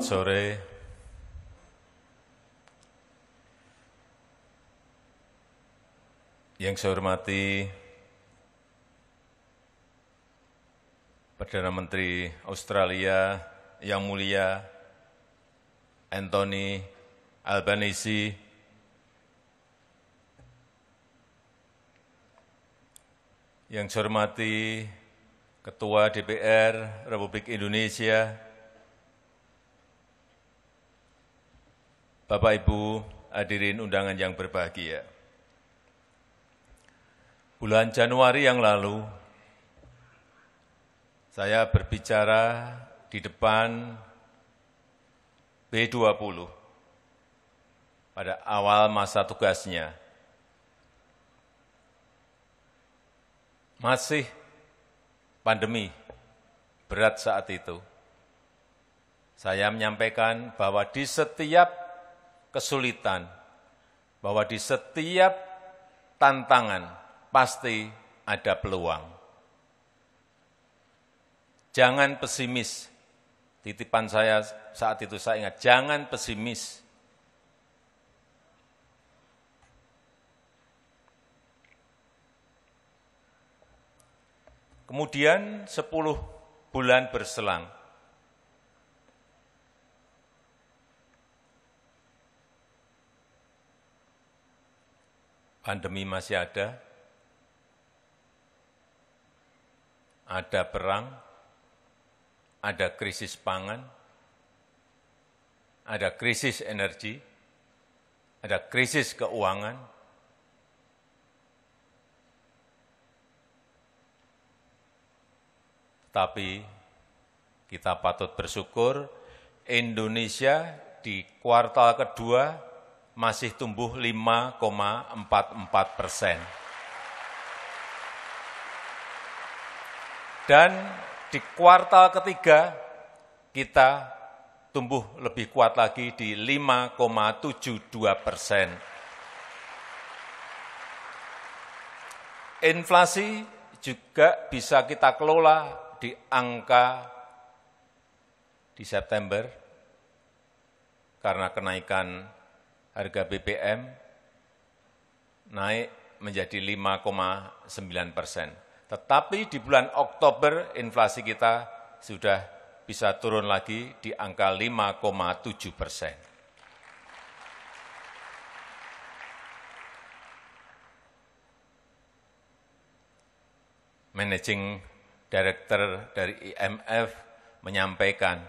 Selamat sore. Yang saya hormati Perdana Menteri Australia Yang Mulia Anthony Albanese, yang saya hormati Ketua DPR Republik Indonesia, Bapak Ibu hadirin undangan yang berbahagia. Bulan Januari yang lalu, saya berbicara di depan B20 pada awal masa tugasnya. Masih pandemi berat saat itu. Saya menyampaikan bahwa di setiap kesulitan, bahwa di setiap tantangan pasti ada peluang. Jangan pesimis. Titipan saya saat itu saya ingat, jangan pesimis. Kemudian 10 bulan berselang, pandemi masih ada, ada perang, ada krisis pangan, ada krisis energi, ada krisis keuangan. Tapi kita patut bersyukur Indonesia di kuartal kedua masih tumbuh 5,44 persen. Dan di kuartal ketiga kita tumbuh lebih kuat lagi di 5,72 persen. Inflasi juga bisa kita kelola di angka di September karena kenaikan harga BBM naik menjadi 5,9 persen. Tetapi di bulan Oktober inflasi kita sudah bisa turun lagi di angka 5,7 persen. Managing Director dari IMF menyampaikan,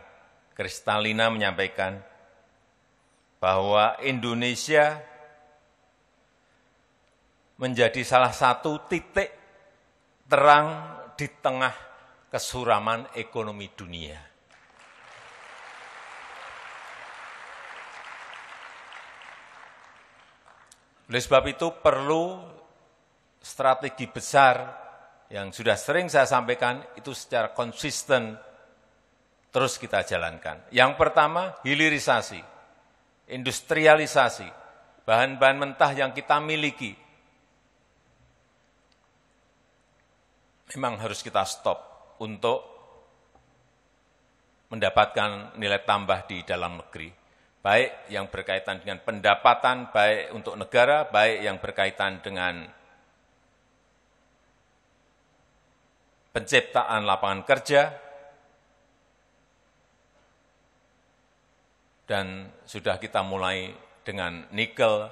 Kristalina menyampaikan, bahwa Indonesia menjadi salah satu titik terang di tengah kesuraman ekonomi dunia. Oleh sebab itu perlu strategi besar yang sudah sering saya sampaikan itu secara konsisten terus kita jalankan. Yang pertama, hilirisasi industrialisasi, bahan-bahan mentah yang kita miliki, memang harus kita stop untuk mendapatkan nilai tambah di dalam negeri, baik yang berkaitan dengan pendapatan, baik untuk negara, baik yang berkaitan dengan penciptaan lapangan kerja, dan sudah kita mulai dengan nikel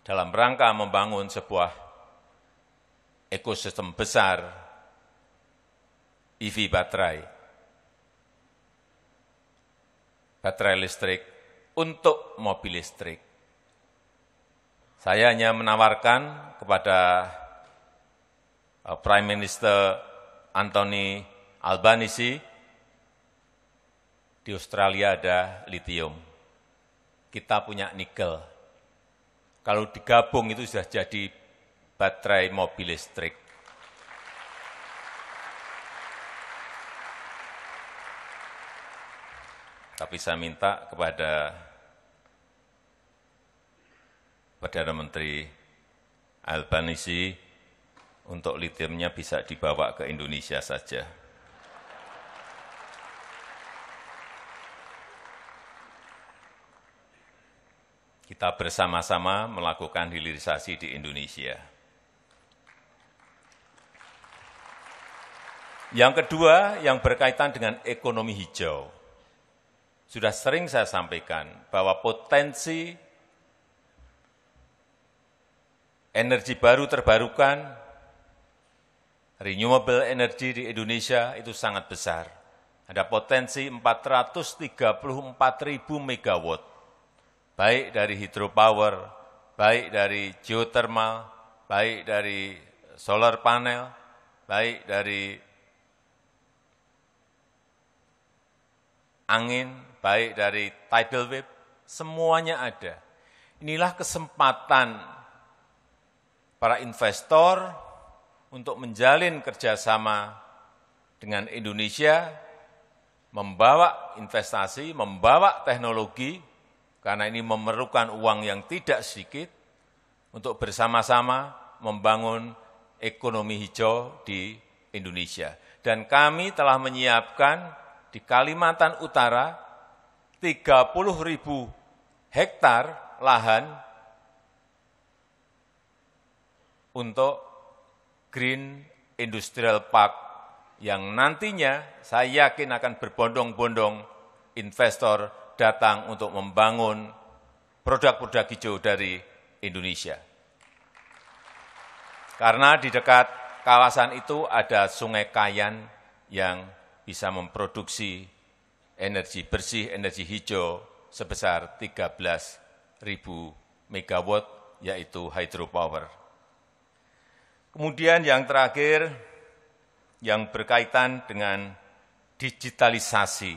dalam rangka membangun sebuah ekosistem besar EV baterai, baterai listrik untuk mobil listrik. Saya hanya menawarkan kepada eh, Prime Minister Anthony Albanese, di Australia ada litium kita punya nikel. Kalau digabung itu sudah jadi baterai mobil listrik. Tapi saya minta kepada Perdana Menteri Albanisi untuk litiumnya bisa dibawa ke Indonesia saja. kita bersama-sama melakukan hilirisasi di Indonesia. Yang kedua, yang berkaitan dengan ekonomi hijau. Sudah sering saya sampaikan bahwa potensi energi baru terbarukan, renewable energy di Indonesia itu sangat besar. Ada potensi 434 ribu megawatt baik dari hidropower, baik dari geothermal, baik dari solar panel, baik dari angin, baik dari tidal wave, semuanya ada. Inilah kesempatan para investor untuk menjalin kerjasama dengan Indonesia, membawa investasi, membawa teknologi, karena ini memerlukan uang yang tidak sedikit untuk bersama-sama membangun ekonomi hijau di Indonesia. Dan kami telah menyiapkan di Kalimantan Utara 30 ribu hektar lahan untuk Green Industrial Park yang nantinya saya yakin akan berbondong-bondong investor datang untuk membangun produk-produk hijau dari Indonesia. Karena di dekat kawasan itu ada Sungai Kayan yang bisa memproduksi energi bersih, energi hijau sebesar 13.000 megawatt yaitu hydropower. Kemudian yang terakhir yang berkaitan dengan digitalisasi.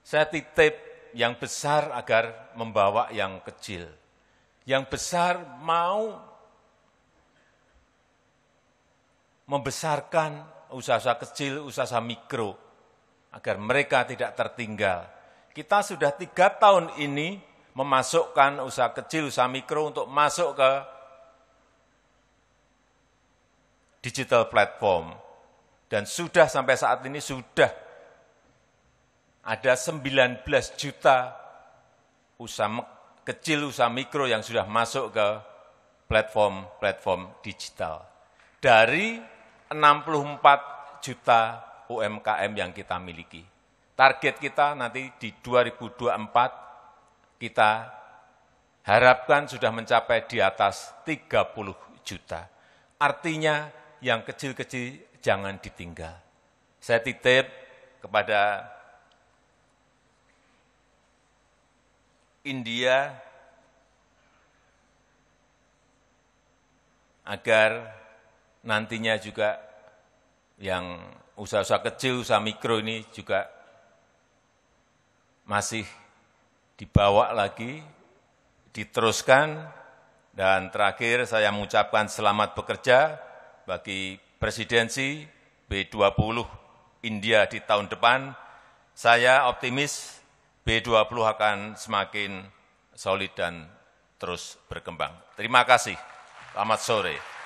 Saya titip yang besar agar membawa yang kecil. Yang besar mau membesarkan usaha-usaha kecil, usaha mikro, agar mereka tidak tertinggal. Kita sudah tiga tahun ini memasukkan usaha kecil, usaha mikro untuk masuk ke digital platform. Dan sudah sampai saat ini sudah ada 19 juta usaha kecil, usaha mikro yang sudah masuk ke platform-platform digital. Dari 64 juta UMKM yang kita miliki. Target kita nanti di 2024 kita harapkan sudah mencapai di atas 30 juta. Artinya yang kecil-kecil jangan ditinggal. Saya titip kepada India agar nantinya juga yang usaha-usaha kecil, usaha mikro ini juga masih dibawa lagi, diteruskan, dan terakhir saya mengucapkan selamat bekerja bagi presidensi B20 India di tahun depan. Saya optimis B20 akan semakin solid dan terus berkembang. Terima kasih. Selamat sore.